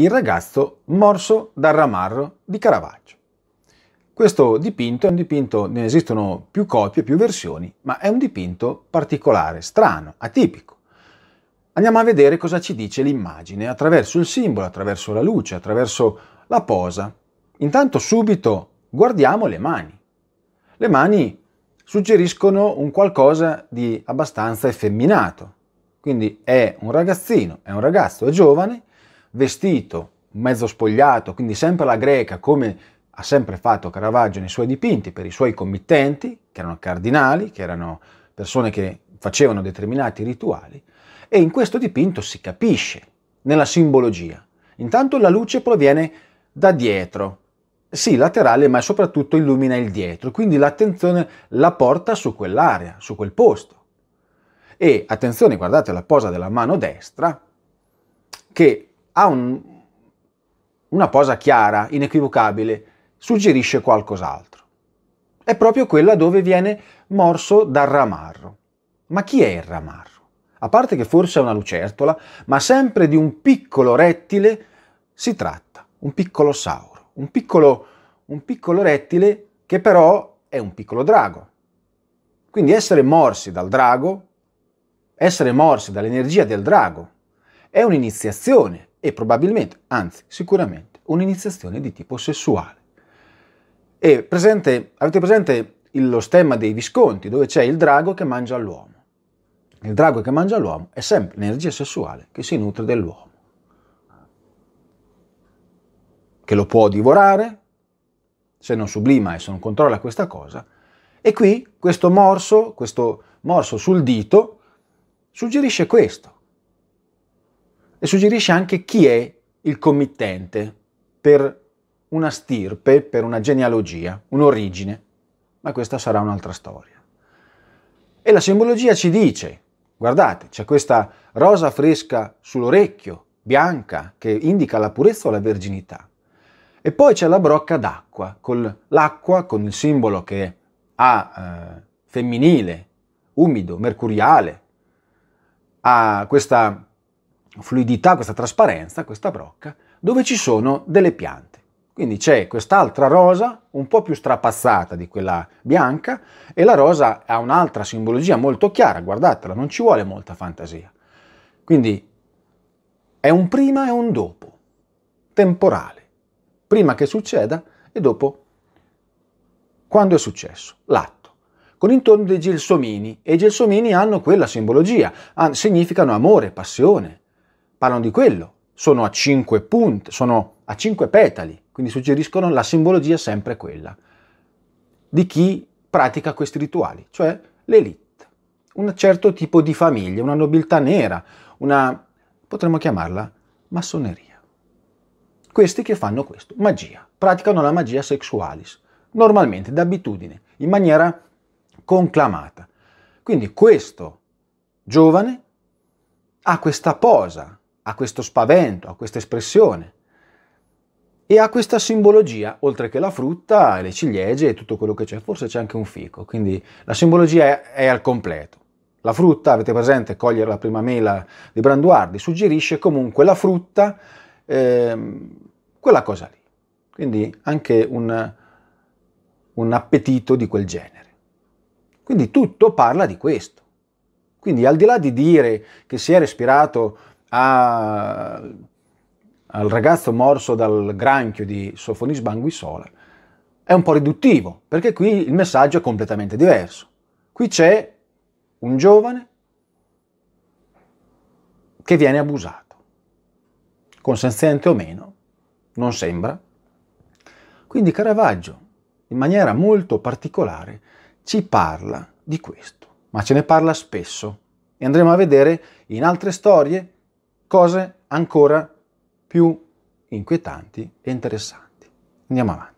Il ragazzo morso dal ramarro di Caravaggio. Questo dipinto è un dipinto, ne esistono più copie, più versioni, ma è un dipinto particolare, strano, atipico. Andiamo a vedere cosa ci dice l'immagine attraverso il simbolo, attraverso la luce, attraverso la posa. Intanto subito guardiamo le mani. Le mani suggeriscono un qualcosa di abbastanza effeminato. Quindi è un ragazzino, è un ragazzo, è giovane, vestito, mezzo spogliato, quindi sempre la greca come ha sempre fatto Caravaggio nei suoi dipinti per i suoi committenti, che erano cardinali, che erano persone che facevano determinati rituali, e in questo dipinto si capisce, nella simbologia. Intanto la luce proviene da dietro, sì, laterale, ma soprattutto illumina il dietro, quindi l'attenzione la porta su quell'area, su quel posto. E attenzione, guardate la posa della mano destra, che ha un, una posa chiara, inequivocabile, suggerisce qualcos'altro. È proprio quella dove viene morso dal ramarro. Ma chi è il ramarro? A parte che forse è una lucertola, ma sempre di un piccolo rettile si tratta, un piccolo sauro, un piccolo, un piccolo rettile che però è un piccolo drago. Quindi essere morsi dal drago, essere morsi dall'energia del drago, è un'iniziazione, e probabilmente, anzi sicuramente, un'iniziazione di tipo sessuale. Presente, avete presente lo stemma dei Visconti, dove c'è il drago che mangia l'uomo? Il drago che mangia l'uomo è sempre l'energia sessuale che si nutre dell'uomo, che lo può divorare, se non sublima e se non controlla questa cosa, e qui questo morso, questo morso sul dito, suggerisce questo e suggerisce anche chi è il committente per una stirpe, per una genealogia, un'origine, ma questa sarà un'altra storia. E la simbologia ci dice, guardate, c'è questa rosa fresca sull'orecchio, bianca, che indica la purezza o la verginità. E poi c'è la brocca d'acqua, con l'acqua, con il simbolo che ha eh, femminile, umido, mercuriale, ha questa fluidità, questa trasparenza, questa brocca, dove ci sono delle piante. Quindi c'è quest'altra rosa, un po' più strapazzata di quella bianca, e la rosa ha un'altra simbologia molto chiara, guardatela, non ci vuole molta fantasia. Quindi è un prima e un dopo, temporale, prima che succeda e dopo quando è successo, l'atto. Con intorno dei gelsomini, e i gelsomini hanno quella simbologia, significano amore, passione, parlano di quello, sono a cinque punti, sono a cinque petali, quindi suggeriscono la simbologia sempre quella di chi pratica questi rituali, cioè l'elite, un certo tipo di famiglia, una nobiltà nera, una potremmo chiamarla massoneria. Questi che fanno questo, magia, praticano la magia sexualis, normalmente d'abitudine, in maniera conclamata. Quindi questo giovane ha questa posa a questo spavento, a questa espressione e ha questa simbologia, oltre che la frutta, le ciliegie e tutto quello che c'è, forse c'è anche un fico, quindi la simbologia è, è al completo. La frutta, avete presente, cogliere la prima mela di Branduardi, suggerisce comunque la frutta, ehm, quella cosa lì, quindi anche un, un appetito di quel genere. Quindi tutto parla di questo. Quindi al di là di dire che si è respirato a, al ragazzo morso dal granchio di Sofonis Banguisola è un po' riduttivo, perché qui il messaggio è completamente diverso. Qui c'è un giovane che viene abusato, consenziente o meno, non sembra. Quindi Caravaggio, in maniera molto particolare, ci parla di questo, ma ce ne parla spesso e andremo a vedere in altre storie cose ancora più inquietanti e interessanti. Andiamo avanti.